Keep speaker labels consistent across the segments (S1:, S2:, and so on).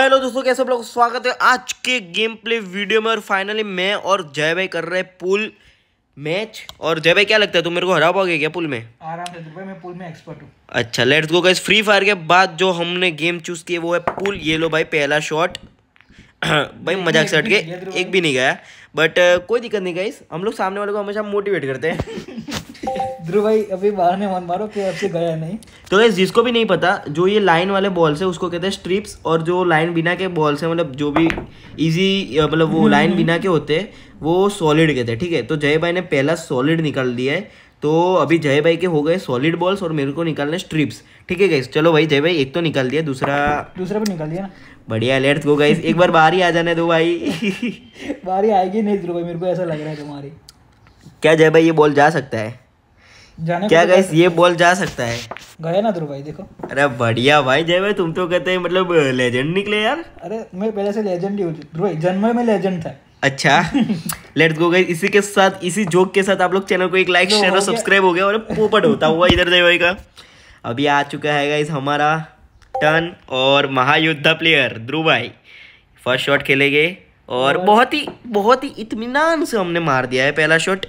S1: Hello दोस्तों कैसे आप लोग स्वागत है आज के गेम प्ले वीडियो में और फाइनली मैं और जय भाई कर रहे हैं पुल मैच और जय भाई क्या लगता है तुम मेरे को हरा पाओगे क्या पुल में आराम से दुबई तो पुल में एक्सपर्ट हूँ अच्छा let's go guys Free Fire के बाद जो हमने गेम चूज किए वो है पुल ये लो भाई पहला शॉट भाई मजाक से हट के एक भी नहीं गया बट uh, कोई दिक्कत नहीं गाइस हम लोग सामने वाले को हमेशा मोटिवेट करते हैं भाई अभी बाहर मन मारो कि गया नहीं तो गैस जिसको भी नहीं पता जो ये लाइन वाले बॉल से उसको कहते हैं स्ट्रिप्स और जो लाइन बिना के बॉल से मतलब जो भी इजी मतलब वो लाइन हम्म, हम्म। बिना के होते हैं वो सॉलिड कहते हैं ठीक है तो जय भाई ने पहला सॉलिड निकाल दिया है तो अभी जय भाई के हो गए सॉलिड बॉल्स और मेरे को निकालने स्ट्रिप्स ठीक है गाइस चलो भाई जय भाई एक तो निकाल दिया दूसरा दूसरा भी निकाल दिया ना बढ़िया लेट्स गो गाइस एक बार बाहर ही आ जाने दो भाई बाहर ही आएगी नहीं ध्रुव भाई मेरे को ऐसा लग रहा है तुम्हारी क्या जय भाई ये बॉल जा सकता है जाने क्या तो गैस ये बॉल जा सकता है गया ना ध्रुव भाई देखो अरे बढ़िया भाई जय भाई तुम तो कहते हैं मतलब लेजेंड निकले यार अरे मैं पहले से लेजेंड ही हूँ ध्रुव भाई जन्म में लेजेंड था अच्छा लेट्स गो गाइस इसी के साथ इसी जोक के साथ आप लोग चैनल को एक लाइक शेयर और सब्सक्राइब हो गया और पोपट होता हुआ इधर जय भाई का अभी आ चुका है गाइस हमारा टर्न और महायोद्धा प्लेयर ध्रुव भाई फर्स्ट शॉट खेलेंगे और बहुत ही बहुत ही इतमान से हमने मार दिया है पहला शॉट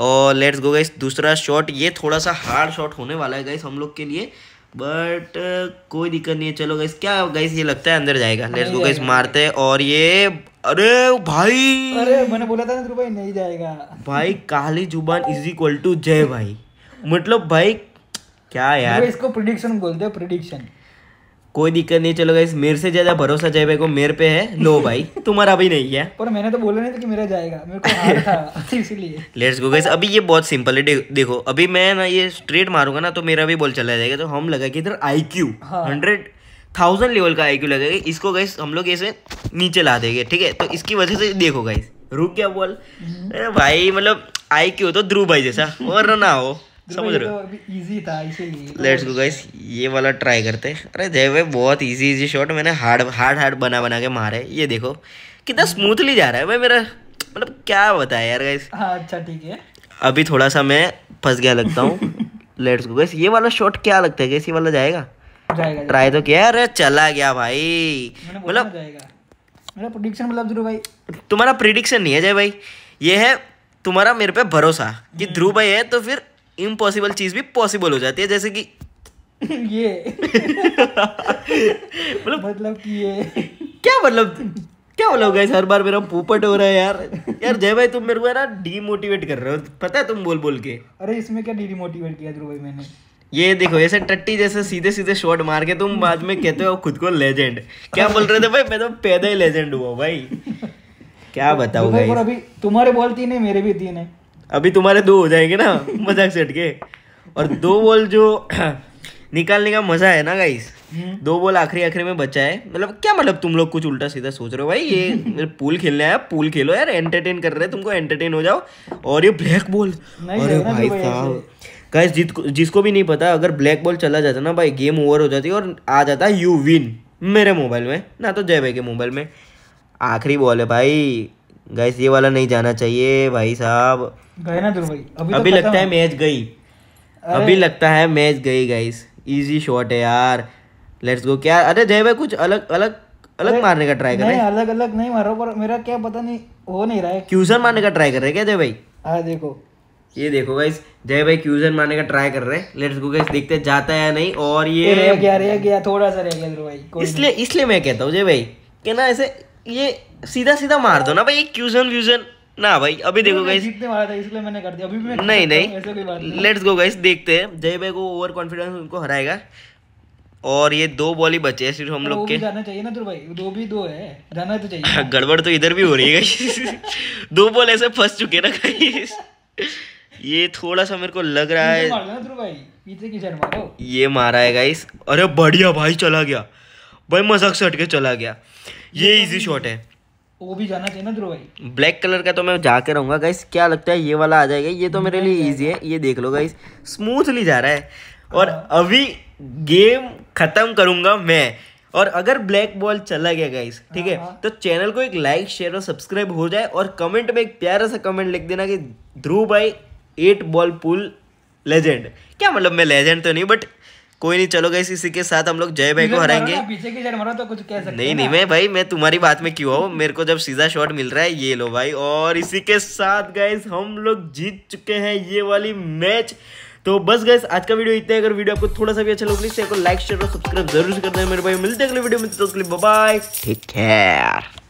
S1: और लेट्स गो गई दूसरा शॉट ये थोड़ा सा हार्ड शॉट होने वाला है गाइस हम लोग के लिए बट uh, कोई दिक्कत नहीं है चलो गाइस क्या गाइस ये लगता है अंदर जाएगा लेट्स गो गाइस मारते हैं और ये अरे भाई अरे मैंने बोला था ना भाई नहीं जाएगा भाई काली जुबान इज इक्वल टू जय भाई मतलब भाई क्या यार इसको प्रिडिक्शन बोलते हैं प्रिडिक्शन कोई दिक्कत नहीं चलो गाइस मेरे से ज्यादा भरोसा जय भाई को मेरे पे है लो भाई तुम्हारा भी नहीं है पर मैंने तो बोला नहीं था कि मेरा जाएगा मेरे को हार था इसीलिए लेट्स गो गाइस अभी ये बहुत सिंपल है देखो अभी मैं ना ये स्ट्रेट मारूंगा ना तो मेरा भी बोल चला जाएगा तो हम लगा कि इधर I Q hundred thousand level का आई क्यू लगेगा इसको गाइस हम लोग ऐसे नीचे ला देंगे ठीक है तो इसकी वजह से देखो गाइस रुक गया बोल हम्म। भाई मतलब आई क्यू तो ध्रुव भाई जैसा और ना हो समझ रहे हो इजी तो था इसीलिए लेट्स गो गाइस ये वाला ट्राई करते हैं अरे देव भाई बहुत इजी इजी शॉट मैंने हार्ड हार्ड हार्ड बना बना के मारे ये देखो कितना स्मूथली जा रहा है भाई मेरा मतलब क्या बताया यार गाइस हाँ अच्छा ठीक है अभी थोड़ा सा मैं फंस गया लगता हूँ लेट्स गो गाइस ये वाला शॉट क्या लगता है गाइस ये वाला जाएगा जाएगा ट्राई तो किया अरे चला गया भाई मतलब मेरा प्रेडिक्शन मतलब ध्रुव भाई तुम्हारा प्रेडिक्शन नहीं है जय भाई ये है तुम्हारा मेरे पे भरोसा कि हम्म। ध्रुव भाई है तो फिर इम्पॉसिबल चीज़ भी पॉसिबल हो जाती है जैसे कि ये मतलब मतलब कि ये क्या मतलब क्या बोला मतलब, गाइस हर बार मेरा पोपट हो रहा है यार यार जय भाई तुम मेरे को ना डीमोटिवेट कर रहे हो पता है तुम बोल बोल के अरे इसमें क्या डीमोटिवेट किया ध्रुव भाई मैंने ये देखो ऐसे टट्टी जैसे सीधे सीधे शॉट मार के तुम बाद में कहते हो खुद को लेजेंड क्या बोल रहे थे भाई मैं तो पैदा ही लेजेंड हुआ भाई क्या बताऊं भाई अभी तुम्हारे बोलती नहीं मेरे भी दिन है अभी तुम्हारे दो हो जाएंगे ना मजाक से हटके और दो बॉल जो निकालने का मजा है ना गाइस हम्म। दो बॉल आखिरी आखिरी में बचा है मतलब क्या मतलब तुम लोग कुछ उल्टा सीधा सोच रहे हो भाई ये पूल खेलने आया पूल खेलो यार एंटरटेन कर रहे तुमको एंटरटेन हो जाओ और ये ब्लैक बॉल अरे भाई साहब गाइस जिसको भी नहीं पता अगर ब्लैक बॉल चला जाता ना भाई गेम ओवर हो जाती और आ जाता यू विन मेरे मोबाइल में ना तो जय भाई के मोबाइल में आखिरी बॉल है भाई गैस ये वाला नहीं जाना चाहिए भाई साहब गए ना दुबई अभी, तो अभी तो अभी लगता है मैच गई अभी लगता है मैच गई गाइस इजी शॉट है यार लेट्स गो क्या अरे जय भाई कुछ अलग अलग अलग मारने का ट्राई कर रहे हैं अलग अलग नहीं मारो पर मेरा क्या पता नहीं हो नहीं रहा है क्यूजन मारने का ट्राई कर रहे हैं क्या जय भाई हाँ देखो ये देखो गाइस जय भाई क्यूजन मारने का ट्राई कर रहे हैं लेट्स गो गाइस देखते हैं जाता है या नहीं और ये रह गया रह गया थोड़ा सा रह गया भाई इसलिए इसलिए मैं कहता हूँ जय भाई कि ना ऐसे ये सीधा सीधा मार दो ना भाई क्यूजन व्यूजन ना भाई अभी देखो गाइस जीतने वाला था इसलिए मैंने कर दिया अभी भी मैं नहीं नहीं लेट्स गो गाइस देखते हैं जय भाई को ओवर कॉन्फिडेंस उनको हराएगा और ये दो बॉल ही बचे हैं सिर्फ हम लोग के जाना चाहिए ना तो भाई दो भी दो है जाना तो चाहिए गड़बड़ तो इधर भी हो रही है दो बॉल ऐसे फंस चुके ना गाइस ये थोड़ा सा मेरे को लग रहा है ये मारा है गाइस अरे बढ़िया भाई चला गया भाई मजाक से हटके चला गया ये इजी शॉट है वो भी जाना चाहिए ना ध्रुव भाई ब्लैक कलर का तो मैं जाके रहूंगा गाइस क्या लगता है ये वाला आ जाएगा ये तो मेरे लिए इजी है ये देख लो गाइस स्मूथली जा रहा है और हाँ। अभी गेम खत्म करूंगा मैं और अगर ब्लैक बॉल चला गया गाइस ठीक है हाँ, हाँ। तो चैनल को एक लाइक शेयर और सब्सक्राइब हो जाए और कमेंट में एक प्यारा सा कमेंट लिख देना कि ध्रुव भाई एट बॉल पुल लेजेंड क्या मतलब मैं लेजेंड तो नहीं बट कोई नहीं चलो गई इसी के साथ हम लोग जय भाई को हराएंगे पीछे की मरो तो कुछ कह सकते नहीं नहीं मैं भाई मैं तुम्हारी बात में क्यों हूँ मेरे को जब सीधा शॉट मिल रहा है ये लो भाई और इसी के साथ गए हम लोग जीत चुके हैं ये वाली मैच तो बस गए आज का वीडियो इतना अगर वीडियो आपको थोड़ा सा भी अच्छा लगे प्लीज लाइक शेयर और सब्सक्राइब जरूर कर हैं मेरे भाई मिलते अगले वीडियो में तो बाय ठीक है